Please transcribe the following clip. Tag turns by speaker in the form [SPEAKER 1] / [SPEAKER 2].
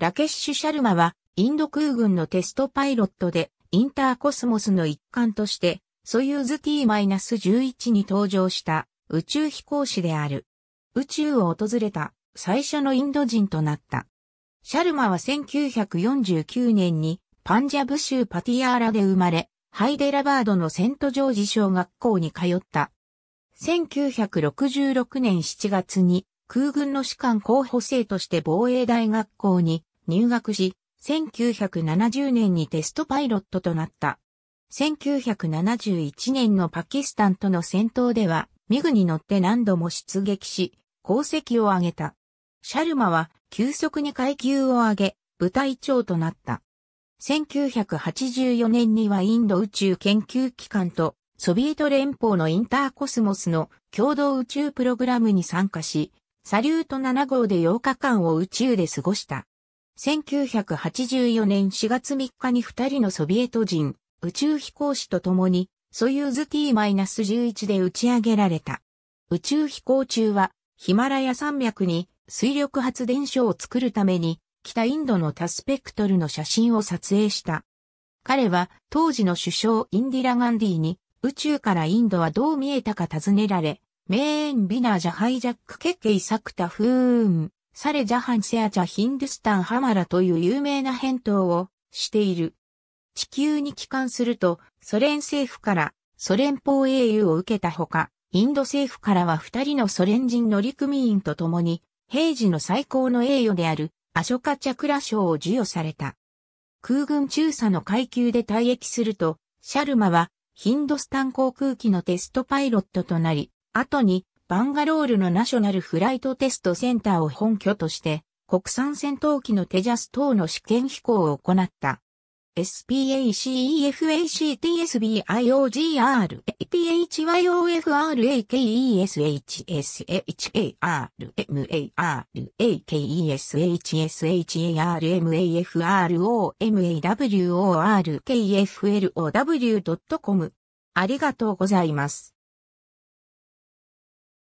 [SPEAKER 1] ラケッシュ・シャルマは、インド空軍のテストパイロットで、インターコスモスの一環として、ソユーズ T-11 に登場した宇宙飛行士である。宇宙を訪れた最初のインド人となった。シャルマは1949年にパンジャブ州パティアーラで生まれ、ハイデラバードのセントジョージ小学校に通った。1966年7月に空軍の士官候補生として防衛大学校に入学し、1970年にテストパイロットとなった。1971年のパキスタンとの戦闘では、ミグに乗って何度も出撃し、功績を挙げた。シャルマは急速に階級を上げ、部隊長となった。1984年にはインド宇宙研究機関とソビエト連邦のインターコスモスの共同宇宙プログラムに参加し、サリュート7号で8日間を宇宙で過ごした。1984年4月3日に2人のソビエト人、宇宙飛行士と共に、ソユーズ T-11 で打ち上げられた。宇宙飛行中は、ヒマラヤ山脈に水力発電所を作るために、北インドのタスペクトルの写真を撮影した。彼は当時の首相インディラ・ガンディに宇宙からインドはどう見えたか尋ねられ、メーンビナージャハイジャックケケイサクタフーン、サレジャハンセアジャヒンドゥスタンハマラという有名な返答をしている。地球に帰還すると、ソ連政府からソ連邦英雄を受けたほか、インド政府からは二人のソ連人乗組員と共に、平時の最高の栄誉であるアショカチャクラ賞を授与された。空軍中佐の階級で退役すると、シャルマはヒンドスタン航空機のテストパイロットとなり、後にバンガロールのナショナルフライトテストセンターを本拠として、国産戦闘機のテジャス等の試験飛行を行った。SPACEFACTSBIOGR p h y o f r a k e s h h a r m a r a k e s h h a r m a f r o m a w o r k f l o w c o m ありがとうございます。